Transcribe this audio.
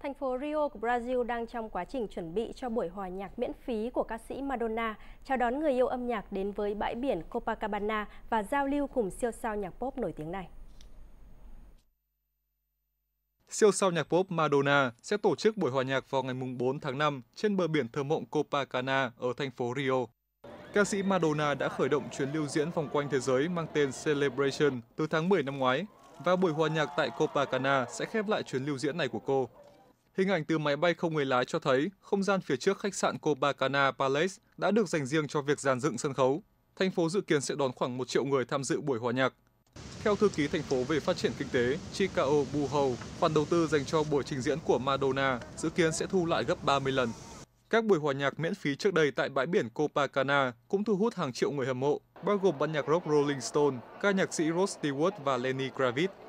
Thành phố Rio của Brazil đang trong quá trình chuẩn bị cho buổi hòa nhạc miễn phí của ca sĩ Madonna, chào đón người yêu âm nhạc đến với bãi biển Copacabana và giao lưu cùng siêu sao nhạc pop nổi tiếng này. Siêu sao nhạc pop Madonna sẽ tổ chức buổi hòa nhạc vào ngày 4 tháng 5 trên bờ biển thơ mộng Copacabana ở thành phố Rio. Ca sĩ Madonna đã khởi động chuyến lưu diễn vòng quanh thế giới mang tên Celebration từ tháng 10 năm ngoái và buổi hòa nhạc tại Copacabana sẽ khép lại chuyến lưu diễn này của cô. Hình ảnh từ máy bay không người lái cho thấy không gian phía trước khách sạn Copacana Palace đã được dành riêng cho việc dàn dựng sân khấu. Thành phố dự kiến sẽ đón khoảng 1 triệu người tham dự buổi hòa nhạc. Theo thư ký thành phố về phát triển kinh tế Chicago Buhol, khoản đầu tư dành cho buổi trình diễn của Madonna dự kiến sẽ thu lại gấp 30 lần. Các buổi hòa nhạc miễn phí trước đây tại bãi biển Copacana cũng thu hút hàng triệu người hâm mộ, bao gồm ban nhạc rock Rolling Stone, ca nhạc sĩ Rod Stewart và Lenny Kravitz.